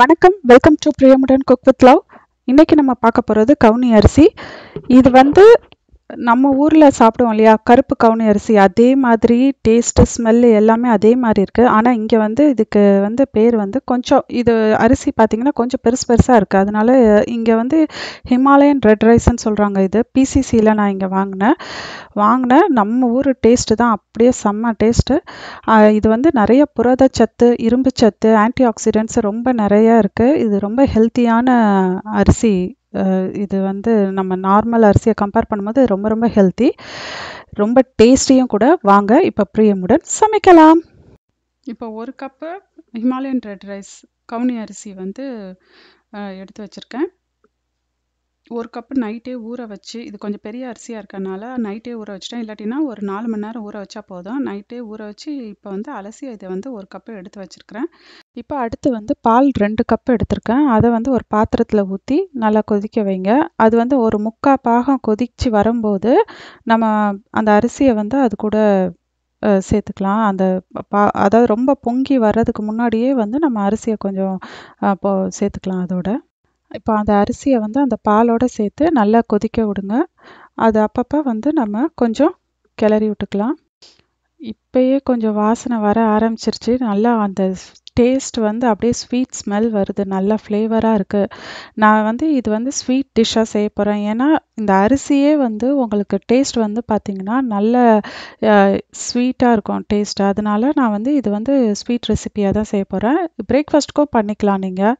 வணக்கம் welcome to Priyamudan cook with love இன்றைக்கி நம்ம பார்க்க போகிறது கவுனி அரிசி இது வந்து நம்ம ஊரில் சாப்பிடுவோம் இல்லையா கருப்பு கவுனி அரிசி அதே மாதிரி டேஸ்ட்டு ஸ்மெல்லு எல்லாமே அதே மாதிரி இருக்குது ஆனால் இங்கே வந்து இதுக்கு வந்து பேர் வந்து கொஞ்சம் இது அரிசி பார்த்திங்கன்னா கொஞ்சம் பெருசு பெருசாக இருக்குது அதனால இங்கே வந்து ஹிமாலயன் ரெட் ரைஸ்ன்னு சொல்கிறாங்க இது பிசிசியில் நான் இங்கே வாங்கினேன் வாங்கினேன் நம்ம ஊர் டேஸ்ட்டு தான் அப்படியே செம்ம டேஸ்ட்டு இது வந்து நிறைய புரதச்சத்து சத்து ஆன்டி ஆக்சிடென்ட்ஸ் ரொம்ப நிறையா இருக்குது இது ரொம்ப ஹெல்த்தியான அரிசி இது வந்து நம்ம நார்மல் அரிசியை கம்பேர் பண்ணும்போது ரொம்ப ரொம்ப ஹெல்த்தி ரொம்ப டேஸ்டியும் கூட வாங்க இப்போ பிரியமுடன் சமைக்கலாம் இப்போ ஒரு கப்பு ஹிமாலயன் ரெட் ரைஸ் கவுனி அரிசி வந்து எடுத்து வச்சுருக்கேன் ஒரு கப்பு நைட்டே ஊற வச்சு இது கொஞ்சம் பெரிய அரிசியாக இருக்கிறனால நைட்டே ஊற வச்சுட்டேன் இல்லாட்டினா ஒரு நாலு மணி நேரம் ஊற வச்சா போதும் நைட்டே ஊற வச்சு இப்போ வந்து அலசி இதை வந்து ஒரு கப்பு எடுத்து வச்சுருக்கிறேன் இப்போ அடுத்து வந்து பால் ரெண்டு கப்பு எடுத்திருக்கேன் அதை வந்து ஒரு பாத்திரத்தில் ஊற்றி நல்லா கொதிக்க வைங்க அது வந்து ஒரு முக்கால் பாகம் கொதித்து வரும்போது நம்ம அந்த அரிசியை வந்து அது கூட சேர்த்துக்கலாம் அந்த பா அதாவது ரொம்ப பொங்கி வர்றதுக்கு முன்னாடியே வந்து நம்ம அரிசியை கொஞ்சம் இப்போ சேர்த்துக்கலாம் அதோட இப்போ அந்த அரிசியை வந்து அந்த பாலோடு சேர்த்து நல்லா கொதிக்க விடுங்க அது அப்பப்போ வந்து நம்ம கொஞ்சம் கிளறி விட்டுக்கலாம் இப்போயே கொஞ்சம் வாசனை வர ஆரம்பிச்சிருச்சு நல்லா அந்த டேஸ்ட் வந்து அப்படியே ஸ்வீட் ஸ்மெல் வருது நல்லா ஃப்ளேவராக இருக்குது நான் வந்து இது வந்து ஸ்வீட் டிஷ்ஷாக செய்ய போகிறேன் ஏன்னா இந்த அரிசியே வந்து உங்களுக்கு டேஸ்ட் வந்து பார்த்திங்கன்னா நல்ல ஸ்வீட்டாக இருக்கும் டேஸ்ட் அதனால நான் வந்து இது வந்து ஸ்வீட் ரெசிப்பியாக தான் செய்ய போகிறேன் பிரேக்ஃபாஸ்ட்டுக்கும் பண்ணிக்கலாம் நீங்கள்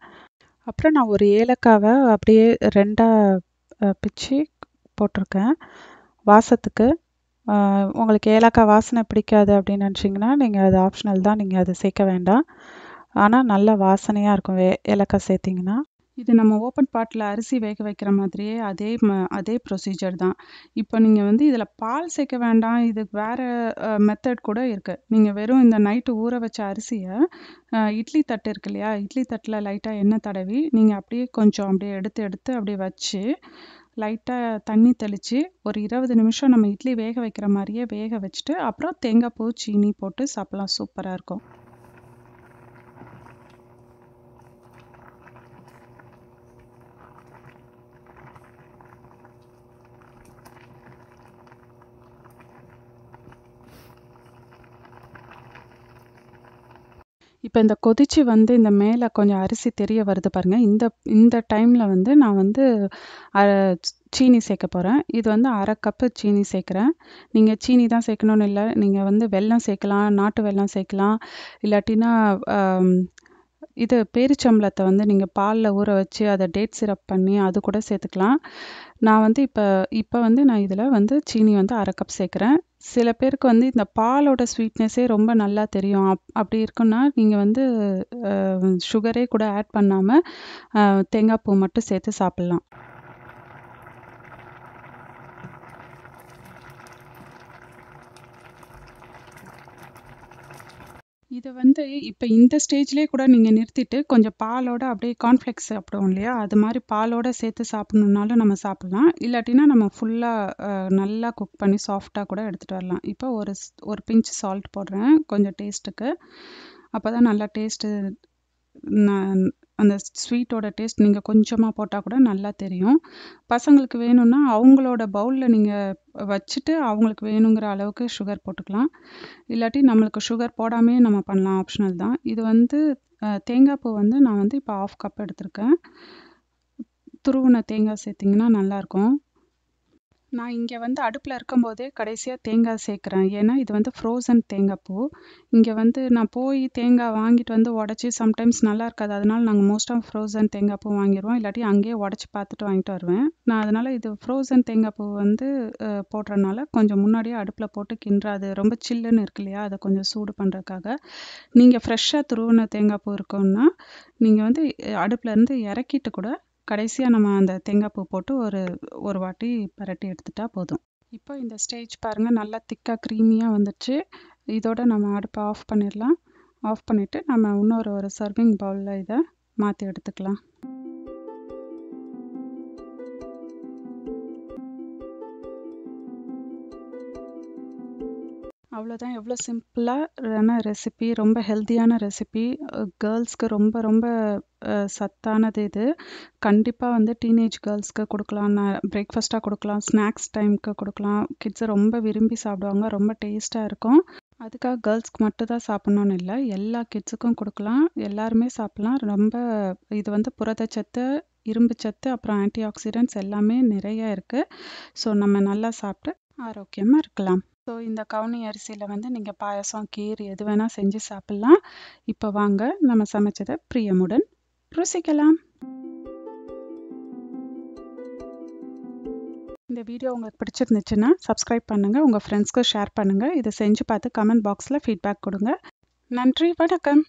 அப்புறம் நான் ஒரு ஏலக்காவை அப்படியே ரெண்டாக பிச்சு போட்டிருக்கேன் வாசத்துக்கு உங்களுக்கு ஏலக்காய் வாசனை பிடிக்காது அப்படின்னு நினச்சிங்கன்னா நீங்கள் அது ஆப்ஷனல் தான் நீங்கள் அதை சேர்க்க வேண்டாம் ஆனால் நல்ல வாசனையாக இருக்கும் ஏலக்காய் சேர்த்திங்கன்னா இது நம்ம ஓப்பன் பாட்டில் அரிசி வேக வைக்கிற மாதிரியே அதே ம அதே ப்ரொசீஜர் தான் இப்போ நீங்கள் வந்து இதில் பால் சேர்க்க வேண்டாம் இது வேறு மெத்தட் கூட இருக்குது நீங்கள் வெறும் இந்த நைட்டு ஊற வச்ச அரிசியை இட்லி தட்டு இருக்கு இல்லையா இட்லி தட்டில் லைட்டாக எண்ணெய் தடவி நீங்கள் அப்படியே கொஞ்சம் அப்படியே எடுத்து எடுத்து அப்படியே வச்சு லைட்டாக தண்ணி தெளித்து ஒரு இருபது நிமிஷம் நம்ம இட்லி வேக வைக்கிற மாதிரியே வேக வச்சுட்டு அப்புறம் தேங்காய் பூ சீனி போட்டு சாப்பிட்லாம் சூப்பராக இருக்கும் இப்போ இந்த கொதிச்சு வந்து இந்த மேலே கொஞ்சம் அரிசி தெரிய வருது பாருங்கள் இந்த இந்த டைமில் வந்து நான் வந்து சீனி சேர்க்க போகிறேன் இது வந்து அரை கப்பு சீனி சேர்க்குறேன் நீங்கள் சீனி தான் சேர்க்கணுன்னு இல்லை நீங்கள் வந்து வெல்லம் சேர்க்கலாம் நாட்டு வெல்லம் சேர்க்கலாம் இல்லாட்டினா இது பேரிச்சம்பளத்தை வந்து நீங்கள் பாலில் ஊற வச்சு அதை டேட் சிரப் பண்ணி அது கூட சேர்த்துக்கலாம் நான் வந்து இப்போ இப்போ வந்து நான் இதில் வந்து சீனி வந்து அரை கப் சேர்க்குறேன் சில பேருக்கு வந்து இந்த பாலோட ஸ்வீட்னஸே ரொம்ப நல்லா தெரியும் அப் அப்படி இருக்குன்னா நீங்கள் வந்து சுகரே கூட ஆட் பண்ணாமல் தேங்காய் பூ மட்டும் சேர்த்து சாப்பிட்லாம் இதை வந்து இப்போ இந்த ஸ்டேஜ்லேயே கூட நீங்கள் நிறுத்திட்டு கொஞ்சம் பாலோட அப்படியே கான்ஃப்ளெக்ஸ் சாப்பிடுவோம் இல்லையா அது மாதிரி பாலோட சேர்த்து சாப்பிடணுன்னாலும் நம்ம சாப்பிட்லாம் இல்லாட்டினா நம்ம ஃபுல்லாக நல்லா குக் பண்ணி சாஃப்டாக கூட எடுத்துகிட்டு வரலாம் இப்போ ஒரு ஒரு பிஞ்ச் சால்ட் போடுறேன் கொஞ்சம் டேஸ்ட்டுக்கு அப்போ தான் நல்லா டேஸ்ட்டு அந்த ஸ்வீட்டோட டேஸ்ட் நீங்கள் கொஞ்சமாக போட்டால் கூட நல்லா தெரியும் பசங்களுக்கு வேணும்னா அவங்களோட பவுலில் நீங்கள் வச்சுட்டு அவங்களுக்கு வேணுங்கிற அளவுக்கு சுகர் போட்டுக்கலாம் இல்லாட்டி நம்மளுக்கு சுகர் போடாமே நம்ம பண்ணலாம் ஆப்ஷனல் தான் இது வந்து தேங்காய் பூ வந்து நான் வந்து இப்போ ஆஃப் கப் எடுத்திருக்கேன் துருவின தேங்காய் சேர்த்திங்கன்னா நல்லாயிருக்கும் நான் இங்கே வந்து அடுப்பில் இருக்கும்போதே கடைசியாக தேங்காய் சேர்க்குறேன் ஏன்னா இது வந்து ஃப்ரோசன் தேங்காய் பூ இங்கே வந்து நான் போய் தேங்காய் வாங்கிட்டு வந்து உடச்சி சம்டைம்ஸ் நல்லா இருக்காது அதனால நாங்கள் மோஸ்ட் ஆஃப் ஃப்ரோசன் தேங்காய் பூ வாங்கிடுவோம் இல்லாட்டி அங்கேயே உடச்சி பார்த்துட்டு வாங்கிட்டு வருவேன் நான் அதனால் இது ஃப்ரோசன் தேங்காய் பூ வந்து போடுறனால கொஞ்சம் முன்னாடியே அடுப்பில் போட்டு கிண்டுற அது ரொம்ப சில்லுன்னு இருக்கு இல்லையா அதை கொஞ்சம் சூடு பண்ணுறதுக்காக நீங்கள் ஃப்ரெஷ்ஷாக துருவின தேங்காய் பூ இருக்கோன்னா நீங்கள் வந்து அடுப்பில் இருந்து இறக்கிட்டு கூட கடைசியாக நம்ம அந்த தேங்காய்ப்பூ போட்டு ஒரு ஒரு வாட்டி பரட்டி எடுத்துட்டா போதும் இப்போ இந்த ஸ்டேஜ் பாருங்கள் நல்லா திக்காக க்ரீமியாக வந்துடுச்சு இதோட நம்ம அடுப்பை ஆஃப் பண்ணிடலாம் ஆஃப் பண்ணிவிட்டு நம்ம இன்னொரு ஒரு சர்விங் பவுலில் இதை மாற்றி எடுத்துக்கலாம் அவ்வளோதான் எவ்வளோ சிம்பிளான ரெசிபி ரொம்ப ஹெல்த்தியான ரெசிபி கேர்ள்ஸ்க்கு ரொம்ப ரொம்ப சத்தானது இது கண்டிப்பாக வந்து டீனேஜ் கேர்ள்ஸ்க்கு கொடுக்கலாம் பிரேக்ஃபாஸ்ட்டாக கொடுக்கலாம் ஸ்நாக்ஸ் டைமுக்கு கொடுக்கலாம் கிட்ஸை ரொம்ப விரும்பி சாப்பிடுவாங்க ரொம்ப டேஸ்ட்டாக இருக்கும் அதுக்காக கேர்ள்ஸ்க்கு மட்டும் தான் சாப்பிட்ணுன்னு இல்லை எல்லா கிட்ஸுக்கும் கொடுக்கலாம் எல்லாருமே சாப்பிட்லாம் ரொம்ப இது வந்து புரதச்சத்து சத்து அப்புறம் ஆன்டி ஆக்சிடென்ட்ஸ் எல்லாமே நிறைய இருக்குது ஸோ நம்ம நல்லா சாப்பிட்டு ஆரோக்கியமாக இருக்கலாம் ஸோ இந்த கவுனி அரிசியில் வந்து நீங்கள் பாயசம் கீர் எது வேணால் செஞ்சு சாப்பிட்லாம் இப்போ வாங்க நம்ம சமைச்சதை பிரியமுடன் ருசிக்கலாம் இந்த வீடியோ உங்களுக்கு பிடிச்சிருந்துச்சுன்னா சப்ஸ்கிரைப் பண்ணுங்கள் உங்கள் ஃப்ரெண்ட்ஸ்க்கு ஷேர் பண்ணுங்கள் இதை செஞ்சு பார்த்து கமெண்ட் பாக்ஸில் ஃபீட்பேக் கொடுங்க நன்றி வணக்கம்